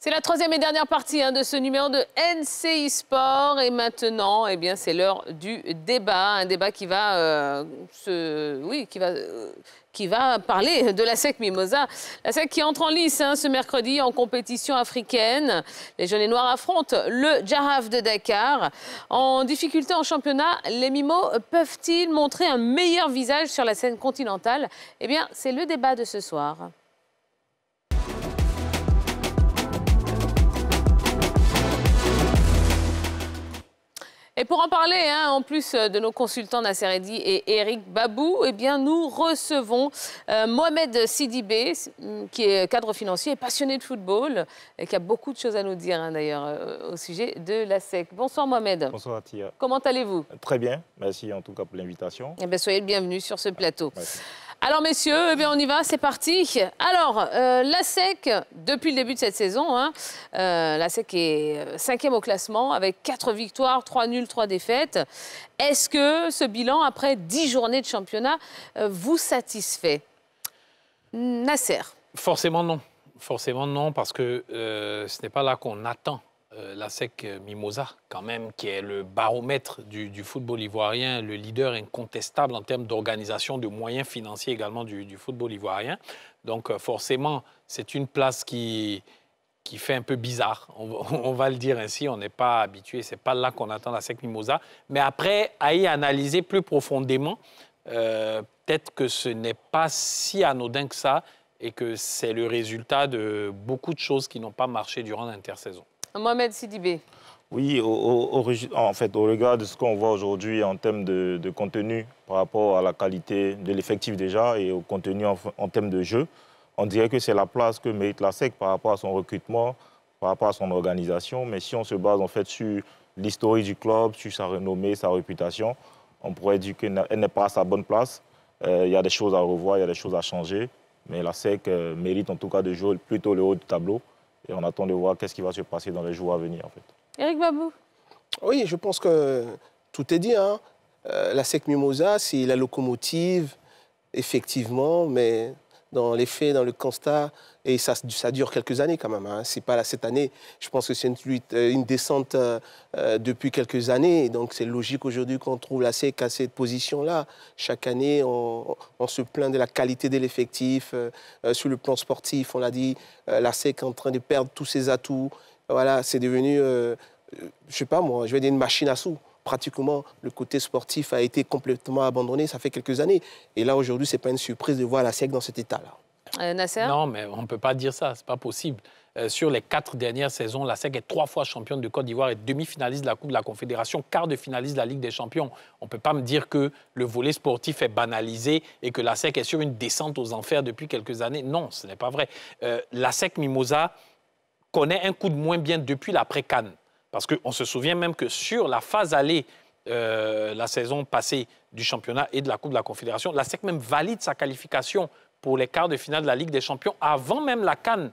C'est la troisième et dernière partie hein, de ce numéro de NCI Sport. Et maintenant, eh bien, c'est l'heure du débat. Un débat qui va, euh, se... oui, qui va, euh, qui va parler de la SEC Mimosa. La SEC qui entre en lice hein, ce mercredi en compétition africaine. Les jeunes et noirs affrontent le Jaraf de Dakar. En difficulté en championnat, les Mimos peuvent-ils montrer un meilleur visage sur la scène continentale Eh bien, c'est le débat de ce soir. Et pour en parler, hein, en plus euh, de nos consultants Nasser et Eric Babou, eh bien, nous recevons euh, Mohamed Sidibé, mm, qui est cadre financier et passionné de football, et qui a beaucoup de choses à nous dire hein, d'ailleurs euh, au sujet de la SEC. Bonsoir Mohamed. Bonsoir Tia. Comment allez-vous Très bien, merci en tout cas pour l'invitation. Eh ben, soyez le bienvenu sur ce plateau. Merci. Alors, messieurs, eh on y va, c'est parti. Alors, euh, la SEC, depuis le début de cette saison, hein, euh, la SEC est euh, cinquième au classement avec quatre victoires, trois nuls, trois défaites. Est-ce que ce bilan, après dix journées de championnat, vous satisfait Nasser Forcément non. Forcément non, parce que ce n'est pas là qu'on attend euh, la SEC euh, Mimosa, quand même, qui est le baromètre du, football ivoirien, le leader incontestable en termes d'organisation, de moyens financiers également du, football ivoirien. Donc euh, forcément, c'est une place qui, qui fait un peu bizarre, on, va le dire ainsi, on n'est pas habitué, c'est pas là qu'on attend la SEC Mimosa. Mais après, à y analyser plus profondément, peut-être que ce n'est pas si anodin que ça et que c'est le résultat de beaucoup de choses qui n'ont pas marché durant l'intersaison. Mohamed Sidibé. Oui, en fait, au regard de ce qu'on voit aujourd'hui en termes de, contenu par rapport à la qualité de l'effectif déjà et au contenu en, termes de jeu, on dirait que c'est la place que mérite la SEC par rapport à son recrutement, par rapport à son organisation. Mais si on se base en fait sur l'histoire du club, sur sa renommée, sa réputation, on pourrait dire qu'elle n'est pas à sa bonne place. Euh, il y a des choses à revoir, il y a des choses à changer. Mais la SEC euh, mérite en tout cas de jouer plutôt le haut du tableau et on attend de voir qu'est-ce qui va se passer dans les jours à venir, en fait. Eric Babou Oui, je pense que tout est dit. Hein. Euh, la SEC Mimosa, c'est la locomotive, effectivement, mais dans les faits, dans le constat. Et ça, ça dure quelques années quand même. Hein. C'est pas là, cette année. Je pense que c'est une, euh, descente euh, euh, depuis quelques années. donc c'est logique aujourd'hui qu'on trouve la SEC à cette position-là. Chaque année, on, se plaint de la qualité de l'effectif. sur le plan sportif, on l'a dit, la SEC est en train de perdre tous ses atouts. Voilà, c'est devenu, je sais pas moi, je vais dire une machine à sous pratiquement le côté sportif a été complètement abandonné, ça fait quelques années. Et là, aujourd'hui, ce n'est pas une surprise de voir la SEC dans cet état-là. Euh, Nasser Non, mais on ne peut pas dire ça, ce n'est pas possible. Euh, sur les quatre dernières saisons, la SEC est trois fois championne de Côte d'Ivoire et demi-finaliste de la Coupe de la Confédération, quart de finaliste de la Ligue des Champions. On ne peut pas me dire que le volet sportif est banalisé et que la SEC est sur une descente aux enfers depuis quelques années. Non, ce n'est pas vrai. Euh, la SEC Mimosa connaît un coup de moins bien depuis l'après-Cannes. Parce qu'on se souvient même que sur la phase allée, euh, la saison passée du championnat et de la Coupe de la Confédération, la SEC même valide sa qualification pour les quarts de finale de la Ligue des champions avant même la Cannes.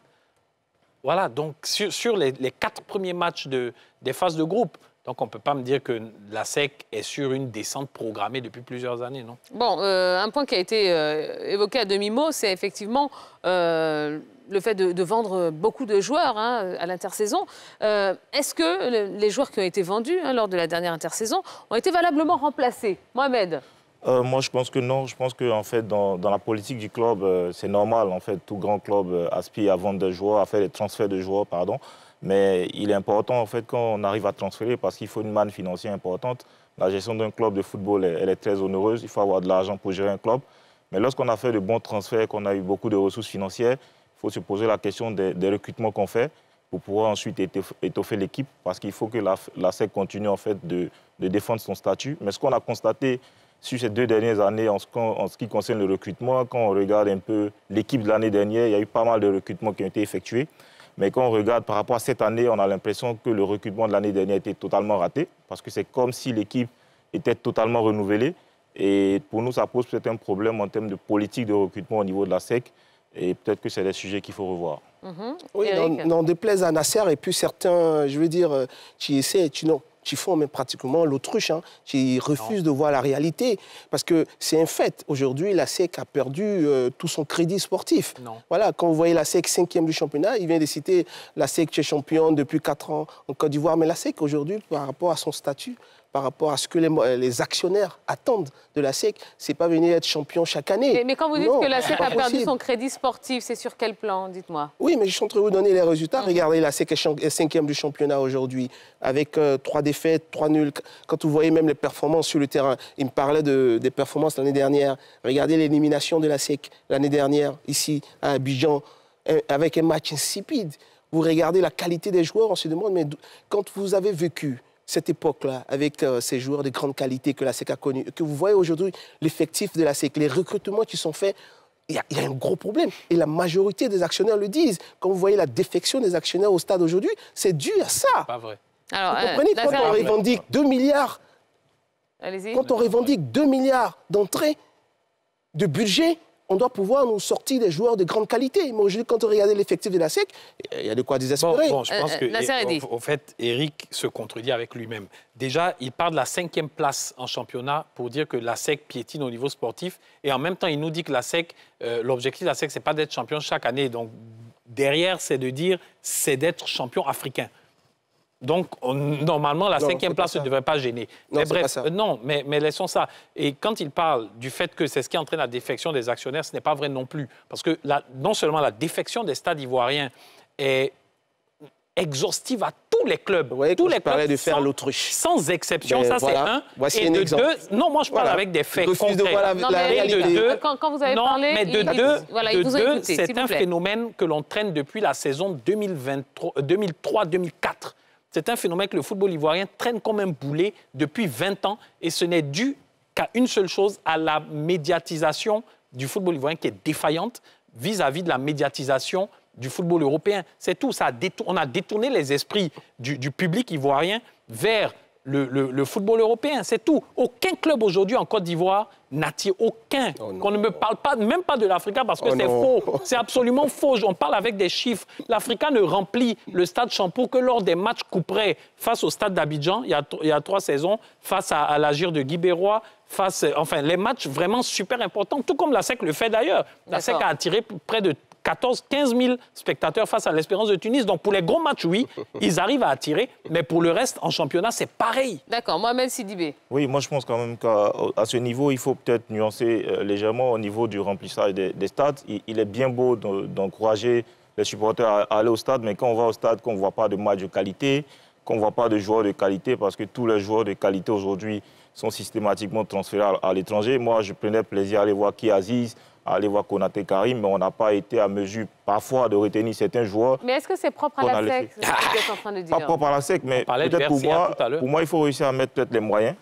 Voilà, donc sur, les, quatre premiers matchs de, des phases de groupe, donc, on ne peut pas me dire que la SEC est sur une descente programmée depuis plusieurs années, non? Bon, euh, un point qui a été euh, évoqué à demi-mot, c'est effectivement euh, le fait de, vendre beaucoup de joueurs hein, à l'intersaison. Est-ce que les joueurs qui ont été vendus hein, lors de la dernière intersaison ont été valablement remplacés? Mohamed moi, je pense que non. Je pense que en fait, dans, la politique du club, c'est normal. En fait, tout grand club aspire à vendre des joueurs, à faire des transferts de joueurs, pardon. Mais il est important, en fait, on arrive à transférer parce qu'il faut une manne financière importante. La gestion d'un club de football, elle, est très onéreuse. Il faut avoir de l'argent pour gérer un club. Mais lorsqu'on a fait de bons transferts, qu'on a eu beaucoup de ressources financières, il faut se poser la question des, recrutements qu'on fait pour pouvoir ensuite étoffer l'équipe parce qu'il faut que la, SEC continue en fait de, défendre son statut. Mais ce qu'on a constaté sur ces deux dernières années en ce, qui concerne le recrutement, quand on regarde un peu l'équipe de l'année dernière, il y a eu pas mal de recrutements qui ont été effectués. Mais quand on regarde par rapport à cette année, on a l'impression que le recrutement de l'année dernière était totalement raté, parce que c'est comme si l'équipe était totalement renouvelée. Et pour nous, ça pose peut-être un problème en termes de politique de recrutement au niveau de la SEC. Et peut-être que c'est des sujets qu'il faut revoir. Mhm. Oui, -hmm. Oui, déplaise à Nasser et puis certains, je veux dire, euh, tu essaies et tu non font même pratiquement l'autruche, hein, qui refuse de voir la réalité. Parce que c'est un fait. Aujourd'hui, la SEC a perdu euh, tout son crédit sportif. Voilà, quand vous voyez la SEC cinquième du championnat, il vient de citer la SEC qui est championne depuis 4 ans en Côte d'Ivoire. Mais la SEC, aujourd'hui, par rapport à son statut, par rapport à ce que euh, les, actionnaires attendent de la SEC. C'est pas venir être champion chaque année. Mais, quand vous dites que la SEC a perdu son crédit sportif, c'est sur quel plan Dites-moi. Oui, mais je suis en train de vous donner les résultats. Ah. Regardez, la SEC est cinquième du championnat aujourd'hui, avec euh, trois défaites, trois nuls. Quand vous voyez même les performances sur le terrain, il me parlait des performances l'année dernière. Regardez l'élimination de la SEC l'année dernière, ici, à Abidjan, euh, avec un match insipide. Vous regardez la qualité des joueurs, on se demande, mais quand vous avez vécu cette époque-là, avec euh, ces joueurs de grande qualité que la SEC a connus, que vous voyez aujourd'hui l'effectif de la SEC, les recrutements qui sont faits, il y, a, un gros problème. Et la majorité des actionnaires le disent. Quand vous voyez la défection des actionnaires au stade aujourd'hui, c'est dû à ça. Pas vrai. Alors, vous euh, comprenez, quand on revendique 2 milliards, quand on revendique 2 milliards d'entrées de budget, on doit pouvoir nous sortir des joueurs de grande qualité. Moi, je, quand on regarde l'effectif de la SEC, il y a de quoi désespérer. Bon, je pense euh, euh, fait, Eric se contredit avec lui-même. Déjà, il part de la cinquième place en championnat pour dire que la SEC piétine au niveau sportif. Et en même temps, il nous dit que la SEC, euh, l'objectif de la SEC, c'est pas d'être champion chaque année. Donc, derrière, c'est de dire, c'est d'être champion africain. Donc, normalement, la cinquième place ne devrait pas gêner. Non, mais euh, non, mais, laissons ça. Et quand il parle du fait que c'est ce qui entraîne la défection des actionnaires, ce n'est pas vrai non plus. Parce que non seulement la défection des stades ivoiriens est exhaustive à tous les clubs. tous les clubs de faire l'autruche. Sans exception, ben ça c'est un. et de exemple. deux, non, moi je parle avec des faits concrets. De la mais deux, quand, vous avez parlé, c'est un phénomène que l'on traîne depuis la saison 2003 2004 c'est un phénomène que le football ivoirien traîne comme un boulet depuis 20 ans et ce n'est dû qu'à une seule chose, à la médiatisation du football ivoirien qui est défaillante vis-à-vis de la médiatisation du football européen. C'est tout, on a détourné les esprits du public ivoirien vers le, football européen, c'est tout. Aucun club aujourd'hui en Côte d'Ivoire n'attire aucun. Oh qu'on ne me parle pas, même pas de l'Africa, parce que oh c'est faux. C'est absolument faux. On parle avec des chiffres. L'Africa ne remplit le stade Champoux que lors des matchs couperets face au stade d'Abidjan, il, il, y a trois saisons, face à, l'Agir de Guibérois, face, euh, enfin, les matchs vraiment super importants, tout comme la SEC le fait d'ailleurs. La SEC a attiré près de 14, 15 000 spectateurs face à l'Espérance de Tunis. Donc pour les grands matchs, oui, ils arrivent à attirer. Mais pour le reste, en championnat, c'est pareil. D'accord. Mohamed Sidibé. Oui, moi je pense quand même qu'à ce niveau, il faut peut-être nuancer euh, légèrement au niveau du remplissage des, stades. Il, est bien beau d'encourager les supporters à, aller au stade, mais quand on va au stade, qu'on ne voit pas de match de qualité, qu'on ne voit pas de joueurs de qualité, parce que tous les joueurs de qualité aujourd'hui sont systématiquement transférés à, l'étranger. Moi, je prenais plaisir à aller voir qui Aziz à aller voir Konaté Karim, mais on n'a pas été à mesure parfois de retenir certains joueurs. Mais est-ce que c'est propre à la SEC ce que en train de dire Pas propre à la SEC, mais peut-être hein, pour moi, il faut réussir à mettre peut-être les moyens,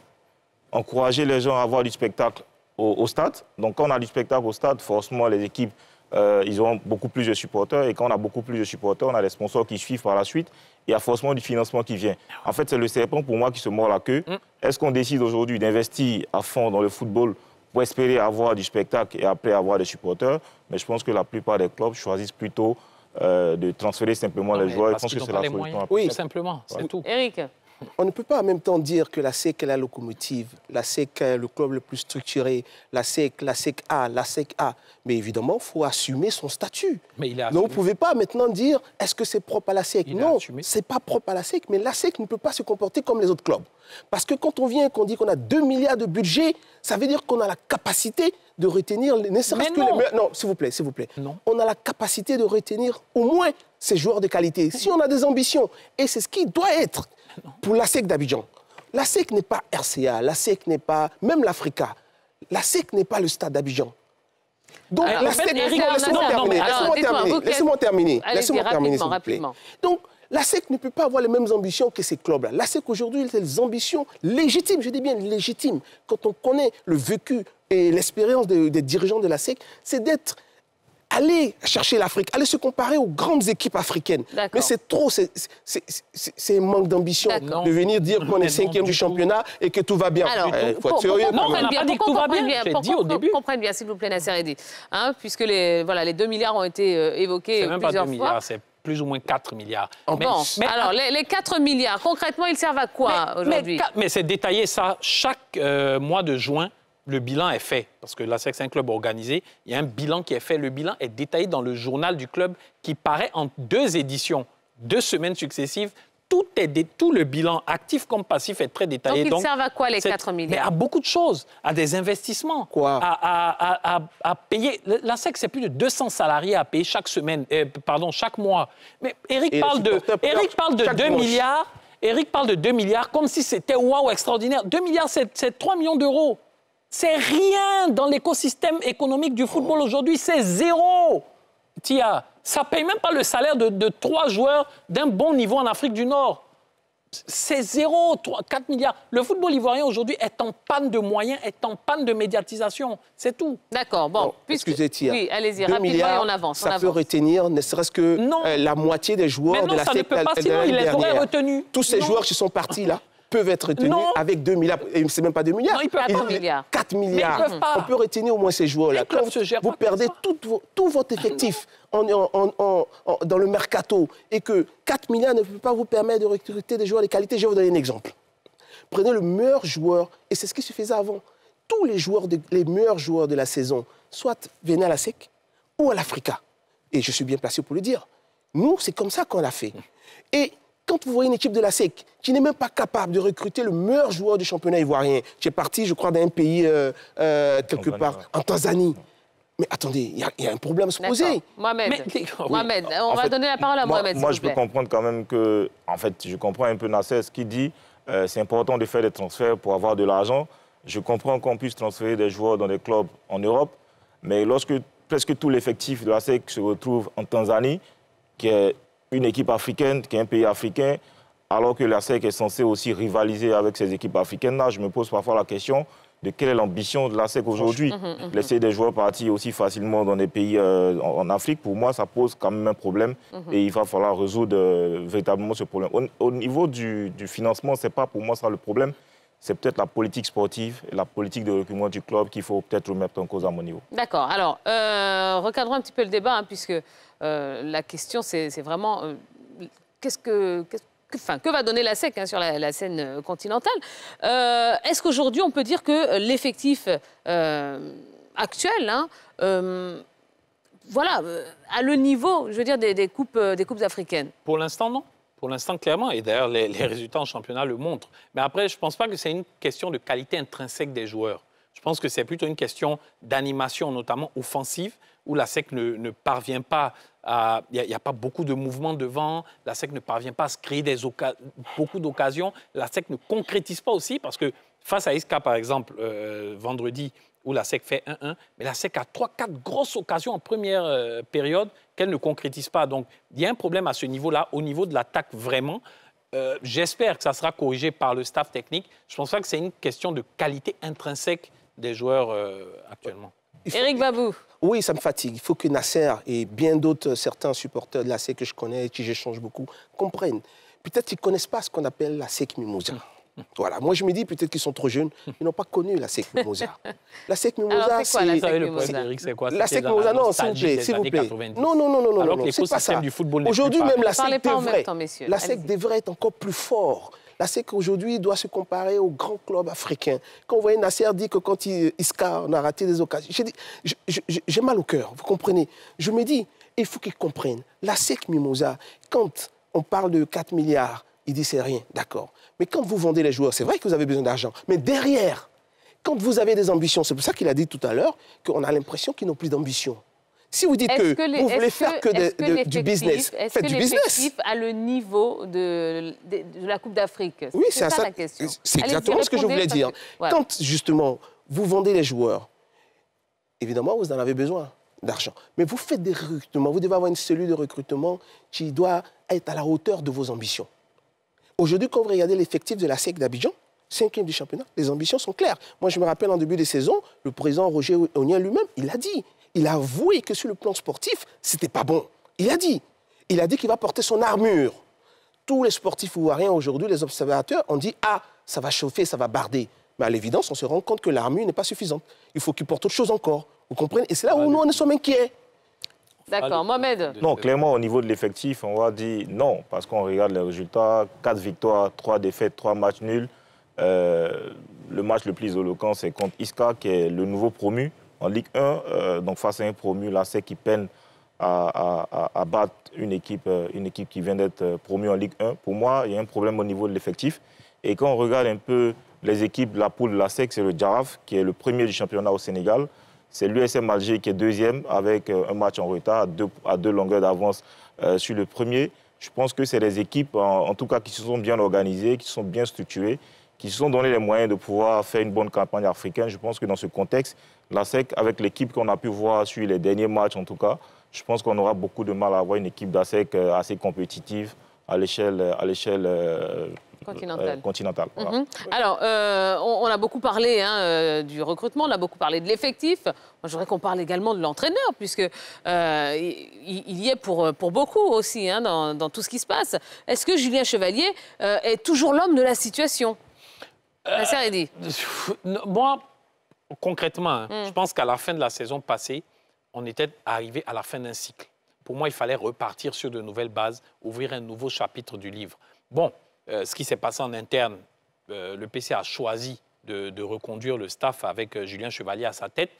encourager les gens à avoir du spectacle au, stade. Donc quand on a du spectacle au stade, forcément les équipes, euh, ils ont beaucoup plus de supporters. Et quand on a beaucoup plus de supporters, on a les sponsors qui suivent par la suite. Il y a forcément du financement qui vient. En fait, c'est le serpent pour moi qui se mord la queue. Mm. Est-ce qu'on décide aujourd'hui d'investir à fond dans le football pour espérer avoir du spectacle et après avoir des supporters. Mais je pense que la plupart des clubs choisissent plutôt euh, de transférer simplement les joueurs. Je pense que c'est la solution. Oui, simplement, c'est tout. Eric on ne peut pas en même temps dire que la SEC est la locomotive, la SEC est le club le plus structuré, la SEC, la SEC A, la SEC A. Mais évidemment, il faut assumer son statut. Mais vous ne pouvez pas maintenant dire est-ce que c'est propre à la SEC Non, Non, c'est pas propre à la SEC, mais la SEC ne peut pas se comporter comme les autres clubs. Parce que quand on vient et qu'on dit qu'on a 2 milliards de budget, ça veut dire qu'on a la capacité de retenir, ne serait-ce que non. Non, s'il vous plaît, s'il vous plaît. Non. On a la capacité de retenir au moins ces joueurs de qualité. Si on a des ambitions, et c'est ce qui doit être pour la SEC d'Abidjan. La SEC n'est pas RCA, la SEC n'est pas... Même l'Africa, la SEC n'est pas le stade d'Abidjan. Donc, la SEC... Laissez-moi terminer, laissez-moi terminer, laissez-moi terminer, s'il vous plaît. Donc, la SEC ne peut pas avoir les mêmes ambitions que ces clubs-là. La SEC aujourd'hui, c'est des ambitions légitimes, je dis bien légitimes. Quand on connaît le vécu et l'expérience des dirigeants de la SEC, c'est d'être allez chercher l'Afrique, allez se comparer aux grandes équipes africaines. Mais c'est trop, c'est un manque d'ambition de venir dire qu'on est cinquième du, championnat et que tout va bien. Alors, eh, bien, dit ah, que tout va bien. dit au bien, s'il vous plaît, Nasser Eddy. Hein, puisque les, voilà, les 2 milliards ont été euh, évoqués plusieurs fois. C'est même pas 2 milliards, c'est plus ou moins 4 milliards. mais, alors les, 4 milliards, concrètement, ils servent à quoi aujourd'hui Mais, c'est détaillé ça chaque euh, mois de juin le bilan est fait, parce que l'ASEC, c'est un club organisé, il y a un bilan qui est fait. Le bilan est détaillé dans le journal du club qui paraît en deux éditions, deux semaines successives. Tout, est tout le bilan, actif comme passif, est très détaillé. Donc, ils Donc, servent à quoi les 4 milliards Mais À beaucoup de choses, à des investissements, quoi à, à, à, à, payer. SEC c'est plus de 200 salariés à payer chaque semaine, euh, pardon, chaque mois. Mais Eric, parle de... Eric parle de 2 milliards. Eric parle de 2 milliards comme si c'était waouh extraordinaire. 2 milliards, c'est 3 millions d'euros. C'est rien dans l'écosystème économique du football oh. aujourd'hui, c'est zéro. Tia, ça paye même pas le salaire de, trois joueurs d'un bon niveau en Afrique du Nord. C'est zéro, 4 milliards. Le football ivoirien aujourd'hui est en panne de moyens, est en panne de médiatisation. C'est tout. D'accord. Bon, oh, puisque... Tia. Oui, allez-y, rapidement et on avance. Ça on peut retenir ne serait-ce que euh, la moitié des joueurs Mais non, de la ça ne peut pas, sinon il les aurait retenus. Tous ces joueurs qui sont partis là, peuvent être retenus avec 2 milliards. Et c'est même pas 2 milliards. Non, 4 milliards. 4 milliards. On peut retenir au moins ces joueurs-là. Quand vous perdez tout, votre effectif en, dans le mercato et que 4 milliards ne peut pas vous permettre de recruter des joueurs de qualité, je vais vous donner un exemple. Prenez le meilleur joueur, et c'est ce qui se faisait avant. Tous les, joueurs les meilleurs joueurs de la saison, soit venaient à la SEC ou à l'Africa. Et je suis bien placé pour le dire. Nous, c'est comme ça qu'on l'a fait. Et quand vous voyez une équipe de la SEC qui n'est même pas capable de recruter le meilleur joueur du championnat ivoirien, qui est parti, je crois, d'un pays euh, euh, quelque part, en Tanzanie. Mais attendez, il y, a un problème à se poser. Mohamed, on va donner la parole à Mohamed. Moi, je peux comprendre quand même que, en fait, je comprends un peu Nasser ce qu'il dit. Euh, c'est important de faire des transferts pour avoir de l'argent. Je comprends qu'on puisse transférer des joueurs dans des clubs en Europe. Mais lorsque presque tout l'effectif de la SEC se retrouve en Tanzanie, qui est une équipe africaine, qui est un pays africain, alors que la SEC est censée aussi rivaliser avec ses équipes africaines-là. Je me pose parfois la question de quelle est l'ambition de la SEC aujourd'hui. Mhm, Laisser mhm. des joueurs partir aussi facilement dans des pays euh, en, Afrique, pour moi, ça pose quand même un problème mhm. et il va falloir résoudre euh, véritablement ce problème. Au, niveau du, du financement, ce n'est pas pour moi ça le problème c'est peut-être la politique sportive et la politique de recrutement du club qu'il faut peut-être remettre en cause à mon niveau. D'accord. Alors, euh, recadrons un petit peu le débat, hein, puisque euh, la question, c'est vraiment euh, qu'est-ce que. que va donner la SEC hein, sur la, scène continentale Est-ce qu'aujourd'hui, on peut dire que l'effectif actuel hein, voilà, à le niveau, je veux dire, des coupes, des coupes africaines Pour l'instant, non pour l'instant, clairement. Et d'ailleurs, les, résultats en championnat le montrent. Mais après, je ne pense pas que c'est une question de qualité intrinsèque des joueurs. Je pense que c'est plutôt une question d'animation, notamment offensive, où la SEC ne, ne parvient pas à. Il n'y a, pas beaucoup de mouvements devant. La SEC ne parvient pas à se créer des beaucoup d'occasions. La SEC ne concrétise pas aussi, parce que face à Isca, par exemple, euh, vendredi, où la SEC fait 1-1, mais la SEC a 3-4 grosses occasions en première euh, période qu'elle ne concrétise pas. Donc, il y a un problème à ce niveau-là, au niveau de l'attaque vraiment. Euh, j'espère que ça sera corrigé par le staff technique. Je pense pas que c'est une question de qualité intrinsèque des joueurs euh, actuellement. Éric Eric Babou. Oui, ça me fatigue. Il faut que Nasser et bien d'autres, certains supporters de la SEC que je connais, et qui j'échange beaucoup, comprennent. Peut-être qu'ils ne connaissent pas ce qu'on appelle la SEC Mimosa. Voilà, moi je me dis peut-être qu'ils sont trop jeunes, ils n'ont pas connu la sec mimosa. La sec mimosa, c'est la sec mimosa. La sec mimosa, non, s'il vous plaît, s'il vous plaît. Non, non, non, non, non, c'est pas ça. Aujourd'hui même, la sec devrait, la sec devrait être encore plus fort. La SEC aujourd'hui doit se comparer aux grands clubs africains. Quand vous voyez Nasser dit que quand il, n'a on a raté des occasions, j'ai mal au cœur, vous comprenez Je me dis, il faut qu'ils comprennent. La SEC Mimosa, quand on parle de 4 milliards, il dit c'est rien, d'accord. Mais quand vous vendez les joueurs, c'est vrai que vous avez besoin d'argent. Mais derrière, quand vous avez des ambitions, c'est pour ça qu'il a dit tout à l'heure qu'on a l'impression qu'ils n'ont plus d'ambition. Si vous dites que, vous voulez faire que, du du business, faites du business. à le niveau de, la Coupe d'Afrique Oui, c'est ça, la question. C'est exactement ce que je voulais dire. Quand justement vous vendez les joueurs, évidemment vous en avez besoin d'argent, mais vous faites des recrutements. Vous devez avoir une cellule de recrutement qui doit être à la hauteur de vos ambitions. Aujourd'hui, quand vous regardez l'effectif de la SEC d'Abidjan, cinquième du championnat, les ambitions sont claires. Moi, je me rappelle en début de saison, le président Roger Onien lui-même, il a dit, il a avoué que sur le plan sportif, c'était pas bon. Il a dit. Il a dit qu'il va porter son armure. Tous les sportifs rien aujourd'hui, les observateurs, ont dit Ah, ça va chauffer, ça va barder. Mais à l'évidence, on se rend compte que l'armure n'est pas suffisante. Il faut qu'il porte autre chose encore. Vous comprenez Et c'est là où nous, on est sommes inquiets. D'accord, Mohamed. Non, clairement, au niveau de l'effectif, on va dire non, parce qu'on regarde les résultats 4 victoires, 3 défaites, 3 matchs nuls. Euh, le match le plus éloquent, c'est contre Isca, qui est le nouveau promu en Ligue 1. Euh, donc, face à un promu, là, c'est qui peine à, battre une équipe, euh, une équipe qui vient d'être promue en Ligue 1. Pour moi, il y a un problème au niveau de l'effectif. Et quand on regarde un peu les équipes, la poule de la SEC, c'est le Jaraf, qui est le premier du championnat au Sénégal. C'est l'USM Alger qui est deuxième avec euh, un match en retard, à deux, longueurs d'avance euh, sur le premier. Je pense que c'est les équipes, en, tout cas, qui se sont bien organisées, qui sont bien structurées, qui se sont donné les moyens de pouvoir faire une bonne campagne africaine. Je pense que dans ce contexte, la avec l'équipe qu'on a pu voir sur les derniers matchs en tout cas, je pense qu'on aura beaucoup de mal à avoir une équipe d'ASEC euh, assez compétitive à l'échelle euh, continental. Euh, mhm. Alors, euh, on, a beaucoup parlé hein, du recrutement, on a beaucoup parlé de l'effectif. Moi, je voudrais qu'on parle également de l'entraîneur, puisque il, y est pour, pour beaucoup aussi hein, dans, tout ce qui se passe. Est-ce que Julien Chevalier est toujours l'homme de la situation dit. Moi, concrètement, hein, hmm. je pense qu'à la fin de la saison passée, on était arrivé à la fin d'un cycle. Pour moi, il fallait repartir sur de nouvelles bases, ouvrir un nouveau chapitre du livre. Bon, euh, ce qui s'est passé en interne, euh, le PC a choisi de, reconduire le staff avec euh, Julien Chevalier à sa tête.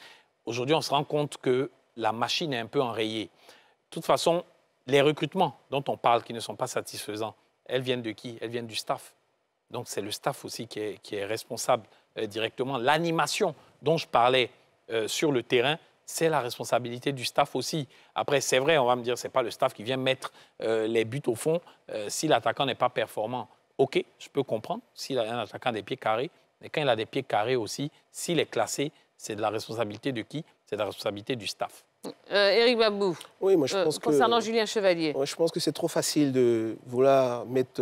Aujourd'hui, on se rend compte que la machine est un peu enrayée. De toute façon, les recrutements dont on parle qui ne sont pas satisfaisants, elles viennent de qui Elles viennent du staff. Donc c'est le staff aussi qui est responsable directement. L'animation dont je parlais sur le terrain, c'est la responsabilité du staff aussi. Après, c'est vrai, on va me dire, ce n'est pas le staff qui vient mettre euh, les buts au fond euh, si l'attaquant n'est pas performant. OK, je peux comprendre s'il a un attaquant des pieds carrés, mais quand il a des pieds carrés aussi, s'il est classé, c'est de la responsabilité de qui C'est de la responsabilité du staff. Euh, Éric Babou. Oui, je pense que, Concernant Julien Chevalier. je pense que c'est trop facile de vouloir mettre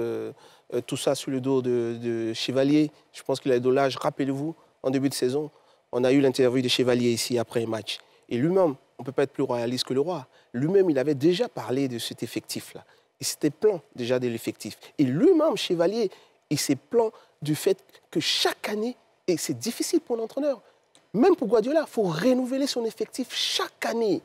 tout ça sur le dos de, Chevalier. Je pense qu'il a de l'âge. Rappelez-vous, en début de saison, on a eu l'interview de Chevalier ici après un match. Et lui-même, on ne peut pas être plus royaliste que le roi. Lui-même, il avait déjà parlé de cet effectif-là. Il s'était plaint déjà de l'effectif. Et lui-même, Chevalier, il s'est plaint du fait que chaque année, et c'est difficile pour l'entraîneur, même pour Guadiola, il faut renouveler son effectif chaque année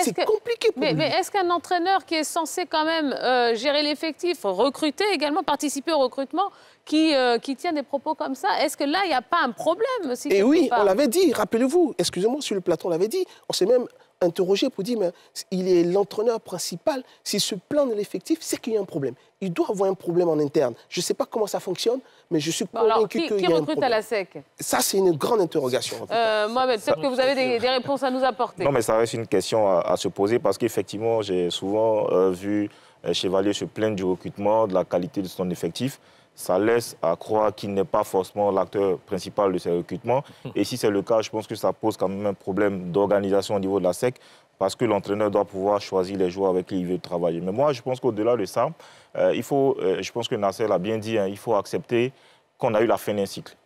c'est compliqué pour mais, mais est-ce qu'un entraîneur qui est censé quand même euh, gérer l'effectif, recruter également, participer au recrutement, qui, euh, qui tient des propos comme ça, est-ce que là, il n'y a pas un problème Et eh oui, on l'avait dit, rappelez-vous, excusez-moi, sur le plateau, on l'avait dit, on s'est même interroger pour dire, mais il est l'entraîneur principal, s'il se plaint de l'effectif, c'est qu'il y a un problème. Il doit avoir un problème en interne. Je ne sais pas comment ça fonctionne, mais je suis convaincu qu'il y un problème. Qui recrute à la SEC Ça, c'est une grande interrogation. Euh, Mohamed, peut-être que vous avez des, réponses à nous apporter. Non, mais ça reste une question à, se poser parce qu'effectivement, j'ai souvent euh, vu euh, Chevalier se plaindre du recrutement, de la qualité de son effectif ça laisse à croire qu'il n'est pas forcément l'acteur principal de ces recrutements. Et si c'est le cas, je pense que ça pose quand même un problème d'organisation au niveau de la SEC parce que l'entraîneur doit pouvoir choisir les joueurs avec qui il veut travailler. Mais moi, je pense qu'au-delà de ça, euh, il faut, euh, je pense que Nasser l'a bien dit, hein, il faut accepter qu'on a eu la fin d'un cycle.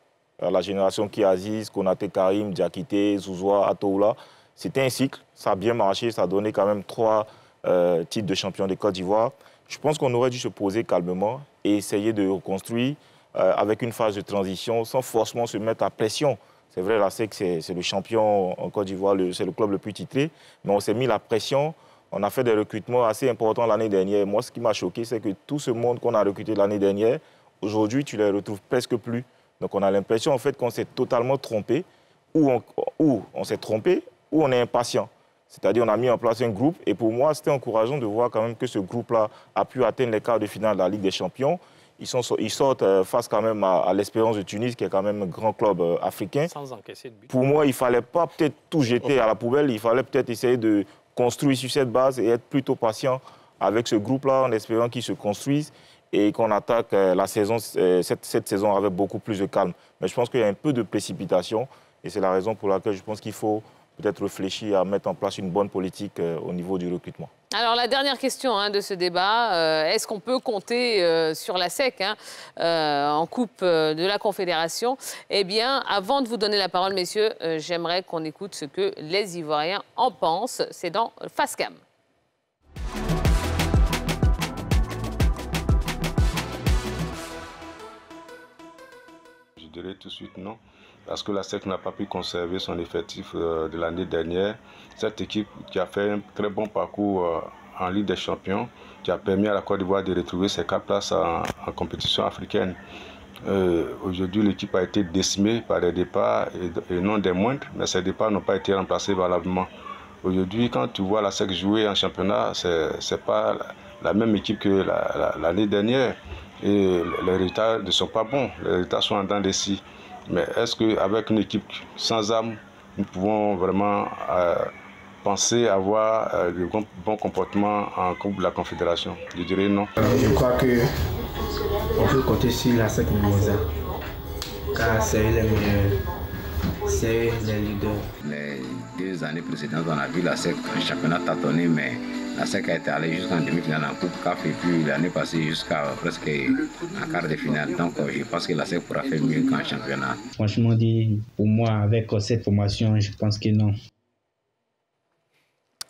Euh, la génération qui Aziz, Konaté Karim, Diakité, Zouzoua, Atoula, c'était un cycle. Ça a bien marché, ça a donné quand même trois titres de champion de Côte d'Ivoire. Je pense qu'on aurait dû se poser calmement et essayer de reconstruire euh, avec une phase de transition sans forcément se mettre à pression. C'est vrai, la que c'est le champion en Côte d'Ivoire, c'est le club le plus titré, mais on s'est mis la pression. On a fait des recrutements assez importants l'année dernière. Moi, ce qui m'a choqué, c'est que tout ce monde qu'on a recruté l'année dernière, aujourd'hui, tu les retrouves presque plus. Donc, on a l'impression, en fait, qu'on s'est totalement trompé, ou ou on s'est trompé, ou on est impatient. C'est-à-dire on a mis en place un groupe et pour moi c'était encourageant de voir quand même que ce groupe-là a pu atteindre les quarts de finale de la Ligue des Champions. Ils, sont, ils sortent euh, face quand même à, l'Espérance de Tunis, qui est quand même un grand club euh, africain. Pour moi, il ne fallait pas peut-être tout jeter à la poubelle. Il fallait peut-être essayer de construire sur cette base et être plutôt patient avec ce groupe-là en espérant qu'il se construise et qu'on attaque euh, la saison, cette, cette, saison avec beaucoup plus de calme. Mais je pense qu'il y a un peu de précipitation et c'est la raison pour laquelle je pense qu'il faut peut-être réfléchir à mettre en place une bonne politique euh, au niveau du recrutement. Alors la dernière question hein, de ce débat, euh, est-ce qu'on peut compter euh, sur la SEC hein, en coupe de la Confédération Eh bien, avant de vous donner la parole, messieurs, j'aimerais qu'on écoute ce que les Ivoiriens en pensent. C'est dans Fascam. Je dirais tout de suite non parce que la SEC n'a pas pu conserver son effectif euh, de l'année dernière. Cette équipe qui a fait un très bon parcours euh, en Ligue des Champions, qui a permis à la Côte d'Ivoire de retrouver ses quatre places en, compétition africaine. Euh, aujourd'hui, l'équipe a été décimée par des départs et, non des moindres, mais ces départs n'ont pas été remplacés valablement. Aujourd'hui, quand tu vois la SEC jouer en championnat, ce n'est pas la, même équipe que l'année dernière. Et les résultats ne sont pas bons. Les résultats sont en dents de scie. Mais est-ce qu'avec une équipe sans âme, nous pouvons vraiment euh, penser avoir euh, le bon comportement en Coupe de la Confédération Je dirais non. Je crois qu'on peut compter sur la 5 car c'est les meilleurs, c'est les leaders. Les deux années précédentes, on a vu la SEC, championnat tâtonné, mais la a été allé jusqu'en demi-finale en Coupe CAF et puis l'année passée jusqu'à presque un quart de finale. Donc euh, je pense que SEC pourra faire mieux qu'en championnat. Franchement dit, pour moi, avec euh, cette formation, je pense que non.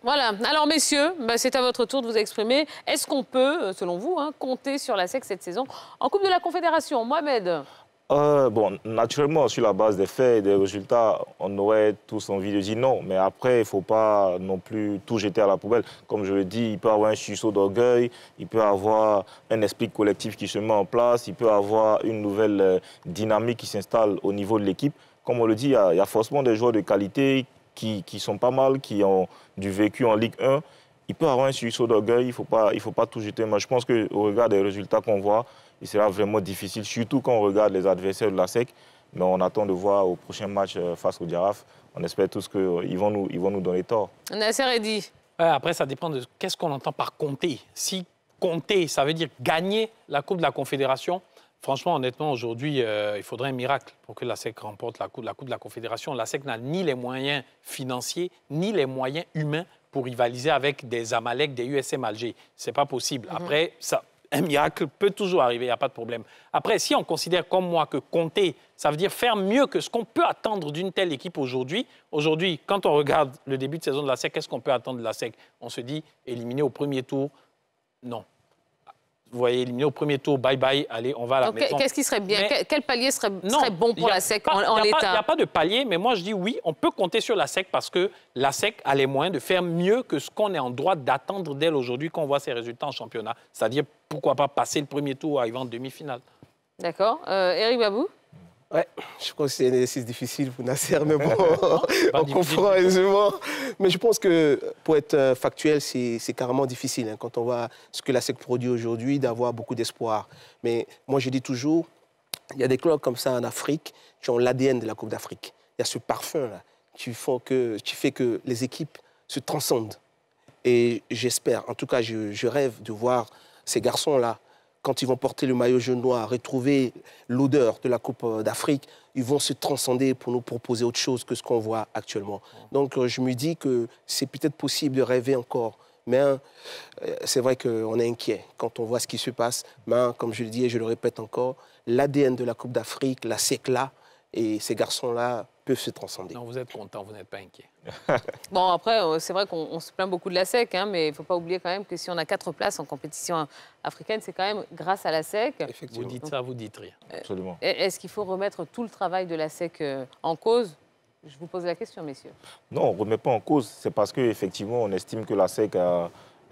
Voilà. Alors, messieurs, bah, c'est à votre tour de vous exprimer. Est-ce qu'on peut, euh, selon vous, hein, compter sur la SEC cette saison en Coupe de la Confédération Mohamed euh, bon, naturellement, sur la base des faits et des résultats, on aurait tous envie de dire non. Mais après, il ne faut pas non plus tout jeter à la poubelle. Comme je le dis, il peut avoir un sursaut d'orgueil, il peut avoir un esprit collectif qui se met en place, il peut avoir une nouvelle euh, dynamique qui s'installe au niveau de l'équipe. Comme on le dit, il y, a, forcément des joueurs de qualité qui, sont pas mal, qui ont du vécu en Ligue 1. Il peut avoir un sursaut d'orgueil, il ne faut, pas, faut pas tout jeter. Moi, je pense qu'au regard des résultats qu'on voit, il sera vraiment difficile, surtout quand on regarde les adversaires de la SEC. Mais on attend de voir au prochain match euh, face au Diaraf. On espère tous qu'ils euh, vont, nous, ils vont nous donner tort. Nasser dit. Après, ça dépend de qu'est-ce qu'on entend par compter. Si compter, ça veut dire gagner la Coupe de la Confédération, franchement, honnêtement, aujourd'hui, euh, il faudrait un miracle pour que la SEC remporte la coupe, de la Confédération. La SEC n'a ni les moyens financiers, ni les moyens humains pour rivaliser avec des Amalek, des USM Alger. n'est pas possible. Mhm. Après, ça, un miracle peut toujours arriver, il n'y a pas de problème. Après, si on considère comme moi que compter, ça veut dire faire mieux que ce qu'on peut attendre d'une telle équipe aujourd'hui, aujourd'hui, quand on regarde le début de saison de la SEC, qu'est-ce qu'on peut attendre de la SEC On se dit éliminer au premier tour, non vous voyez, éliminer au premier tour, bye bye, allez, on va à la Qu'est-ce qui serait bien Quel palier serait, bon pour la SEC en, l'état Il n'y a pas de palier, mais moi je dis oui, on peut compter sur la SEC parce que la SEC a les moyens de faire mieux que ce qu'on est en droit d'attendre d'elle aujourd'hui quand on voit ses résultats en championnat. C'est-à-dire, pourquoi pas passer le premier tour, arriver en demi-finale. D'accord. Euh, Eric Babou Ouais, je pense que c'est un exercice difficile pour Nasser, mais bon, on comprend aisément. Mais je pense que pour être euh, factuel, c'est carrément difficile hein, quand on voit ce que la SEC produit aujourd'hui, d'avoir beaucoup d'espoir. Mais moi, je dis toujours, il y a des clubs comme ça en Afrique qui ont l'ADN de la Coupe d'Afrique. Il y a ce parfum-là qui, qui fait que les équipes se transcendent. Et j'espère, en tout cas, je rêve de voir ces garçons-là quand ils vont porter le maillot jaune noir, retrouver l'odeur de la Coupe euh, d'Afrique, ils vont se transcender pour nous proposer autre chose que ce qu'on voit actuellement. Donc euh, je me dis que c'est peut-être possible de rêver encore. Mais euh, c'est vrai qu'on est inquiet quand on voit ce qui se passe. Mais comme je le dis et je le répète encore, l'ADN de la Coupe d'Afrique, la CECLA et ces garçons-là se transcender. Non, vous êtes content, vous n'êtes pas inquiet. bon, après, euh, c'est vrai qu'on se plaint beaucoup de la SEC, hein, mais il ne faut pas oublier quand même que si on a quatre places en compétition africaine, c'est quand même grâce à la SEC. Vous dites ça, vous dites rien. Euh, Absolument. Est-ce qu'il faut remettre tout le travail de la SEC euh, en cause Je vous pose la question, messieurs. Non, on ne remet pas en cause. C'est parce qu'effectivement, on estime que la SEC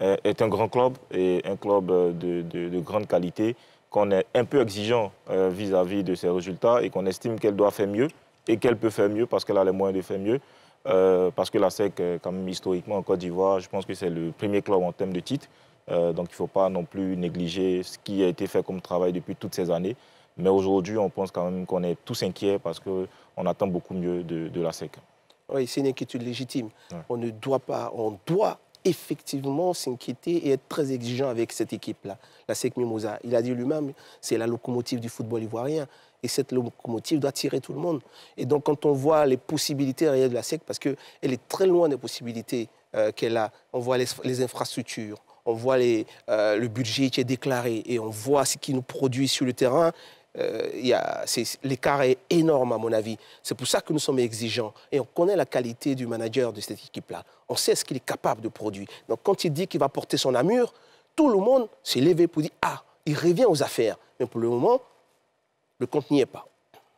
est un grand club et un club de, grande qualité qu'on est un peu exigeant vis à -vis de ses résultats et qu'on estime qu'elle doit faire mieux et qu'elle peut faire mieux parce qu'elle a les moyens de faire mieux. Euh, parce que la SEC, quand même, historiquement, en Côte d'Ivoire, je pense que c'est le premier club en termes de titres. Euh, donc, il ne faut pas non plus négliger ce qui a été fait comme travail depuis toutes ces années. Mais aujourd'hui, on pense quand même qu'on est tous inquiets parce qu'on attend beaucoup mieux de, la SEC. Oui, c'est une inquiétude légitime. On ne doit pas, on doit effectivement s'inquiéter et être très exigeant avec cette équipe-là, la SEC Mimosa. Il a dit lui-même, c'est la locomotive du football ivoirien. Et cette locomotive doit tirer tout le monde. Et donc, quand on voit les possibilités derrière de la SEC, parce qu'elle est très loin des possibilités euh, qu'elle a, on voit les, infrastructures, on voit les, euh, le budget qui est déclaré et on voit ce qui nous produit sur le terrain. Euh, l'écart est énorme, à mon avis. C'est pour ça que nous sommes exigeants. Et on connaît la qualité du manager de cette équipe-là. On sait ce qu'il est capable de produire. Donc, quand il dit qu'il va porter son amure, tout le monde s'est levé pour dire Ah, il revient aux affaires. Mais pour le moment, le compte n'y est pas.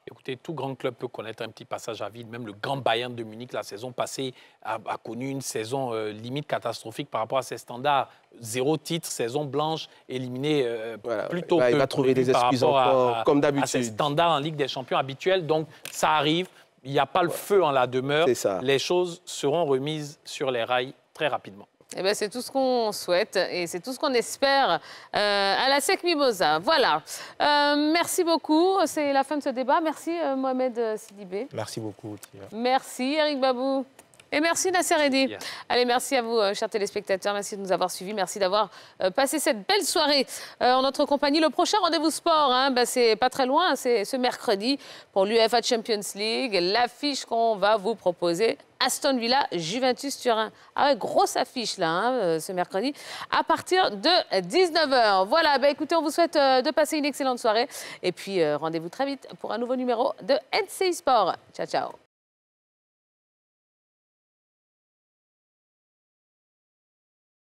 Écoutez, tout grand club peut connaître un petit passage à vide. Même le grand Bayern de Munich, la saison passée, a, connu une saison euh, limite catastrophique par rapport à ses standards. Zéro titre, saison blanche, éliminé euh, plutôt bah, Il va trouver des excuses encore, comme d'habitude. ses standards en Ligue des Champions habituels. Donc, ça arrive. Il n'y a pas le feu en la demeure. Les choses seront remises sur les rails très rapidement. Eh bien, c'est tout ce qu'on souhaite et c'est tout ce qu'on espère euh, à la SEC Mimosa. Voilà. Euh, merci beaucoup. C'est la fin de ce débat. Merci, euh, Mohamed Sidibé. Merci beaucoup. Merci, Eric Babou. Et merci Nasser Eddy. Allez, merci à vous, euh, chers téléspectateurs. Merci de nous avoir suivis. Merci d'avoir euh, passé cette belle soirée euh, en notre compagnie. Le prochain rendez-vous sport, ben c'est pas très loin, c'est ce mercredi pour l'UEFA Champions League. L'affiche qu'on va vous proposer. Aston Villa, Juventus Turin. Ah ouais, grosse affiche là, hein, ce mercredi, à partir de 19h. Voilà, ben écoutez, on vous souhaite de passer une excellente soirée. Et puis, rendez-vous très vite pour un nouveau numéro de NCI Sport. Ciao, ciao.